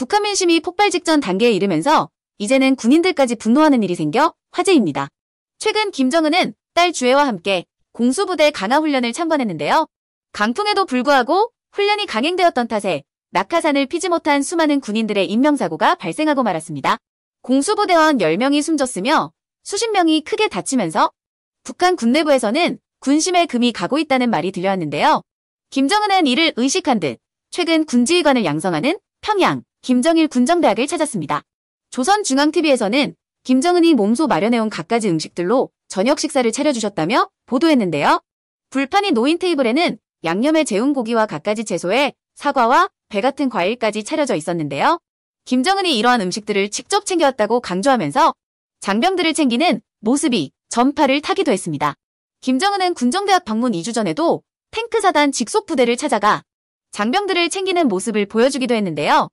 북한 민심이 폭발 직전 단계에 이르면서 이제는 군인들까지 분노하는 일이 생겨 화제입니다. 최근 김정은은 딸 주애와 함께 공수부대 강화 훈련을 참관했는데요. 강풍에도 불구하고 훈련이 강행되었던 탓에 낙하산을 피지 못한 수많은 군인들의 인명사고가 발생하고 말았습니다. 공수부대원 10명이 숨졌으며 수십 명이 크게 다치면서 북한 군내부에서는 군심의 금이 가고 있다는 말이 들려왔는데요. 김정은은 이를 의식한 듯 최근 군지휘관을 양성하는 평양 김정일 군정대학을 찾았습니다. 조선중앙TV에서는 김정은이 몸소 마련해온 갖가지 음식들로 저녁 식사를 차려주셨다며 보도했는데요. 불판이 노인 테이블에는 양념에 재운 고기와 갖가지 채소에 사과와 배 같은 과일까지 차려져 있었는데요. 김정은이 이러한 음식들을 직접 챙겨왔다고 강조하면서 장병들을 챙기는 모습이 전파를 타기도 했습니다. 김정은은 군정대학 방문 2주 전에도 탱크사단 직속 부대를 찾아가 장병들을 챙기는 모습을 보여주기도 했는데요.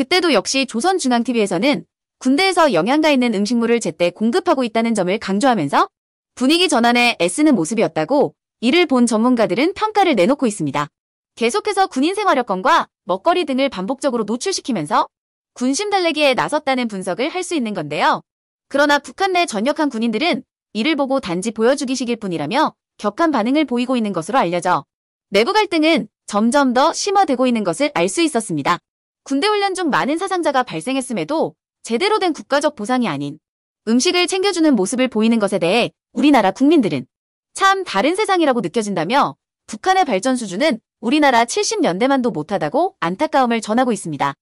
그때도 역시 조선중앙TV에서는 군대에서 영양가 있는 음식물을 제때 공급하고 있다는 점을 강조하면서 분위기 전환에 애쓰는 모습이었다고 이를 본 전문가들은 평가를 내놓고 있습니다. 계속해서 군인 생활 여건과 먹거리 등을 반복적으로 노출시키면서 군심 달래기에 나섰다는 분석을 할 수 있는 건데요. 그러나 북한 내 전역한 군인들은 이를 보고 단지 보여주기식일 뿐이라며 격한 반응을 보이고 있는 것으로 알려져 내부 갈등은 점점 더 심화되고 있는 것을 알 수 있었습니다. 군대 훈련 중 많은 사상자가 발생했음에도 제대로 된 국가적 보상이 아닌 음식을 챙겨주는 모습을 보이는 것에 대해 우리나라 국민들은 참 다른 세상이라고 느껴진다며 북한의 발전 수준은 우리나라 70년대만도 못하다고 안타까움을 전하고 있습니다.